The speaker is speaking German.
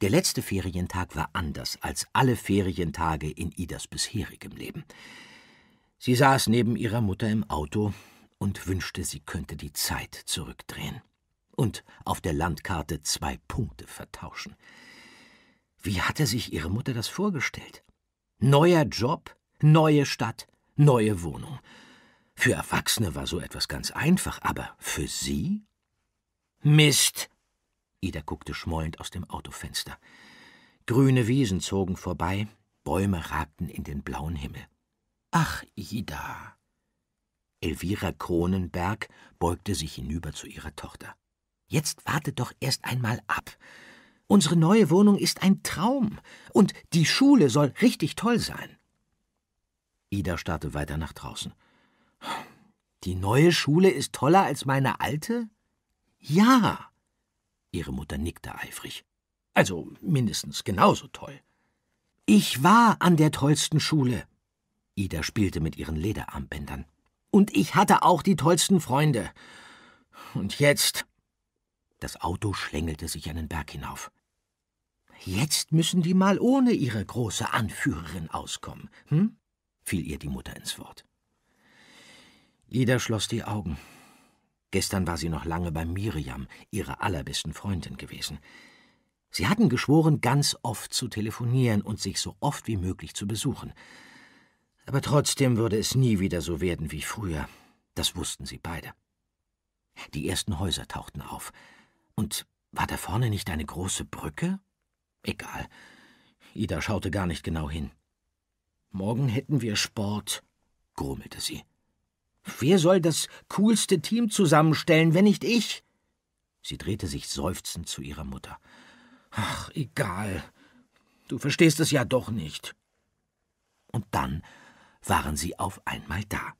Der letzte Ferientag war anders als alle Ferientage in Idas bisherigem Leben. Sie saß neben ihrer Mutter im Auto und wünschte, sie könnte die Zeit zurückdrehen und auf der Landkarte zwei Punkte vertauschen. Wie hatte sich ihre Mutter das vorgestellt? Neuer Job, neue Stadt, neue Wohnung. Für Erwachsene war so etwas ganz einfach, aber für sie? Mist, Ida guckte schmollend aus dem Autofenster. Grüne Wiesen zogen vorbei, Bäume ragten in den blauen Himmel. Ach, Ida! Elvira Kronenberg beugte sich hinüber zu ihrer Tochter. Jetzt warte doch erst einmal ab. Unsere neue Wohnung ist ein Traum, und die Schule soll richtig toll sein. Ida starrte weiter nach draußen. Die neue Schule ist toller als meine alte? Ja. Ihre Mutter nickte eifrig. Also mindestens genauso toll. Ich war an der tollsten Schule. Ida spielte mit ihren Lederarmbändern. Und ich hatte auch die tollsten Freunde. Und jetzt. Das Auto schlängelte sich einen Berg hinauf. Jetzt müssen die mal ohne ihre große Anführerin auskommen, hm? fiel ihr die Mutter ins Wort. Ida schloss die Augen. Gestern war sie noch lange bei Miriam, ihrer allerbesten Freundin gewesen. Sie hatten geschworen, ganz oft zu telefonieren und sich so oft wie möglich zu besuchen. Aber trotzdem würde es nie wieder so werden wie früher. Das wussten sie beide. Die ersten Häuser tauchten auf. Und war da vorne nicht eine große Brücke? Egal. Ida schaute gar nicht genau hin. Morgen hätten wir Sport, grummelte sie. Wer soll das coolste Team zusammenstellen, wenn nicht ich? Sie drehte sich seufzend zu ihrer Mutter. Ach, egal. Du verstehst es ja doch nicht. Und dann waren sie auf einmal da.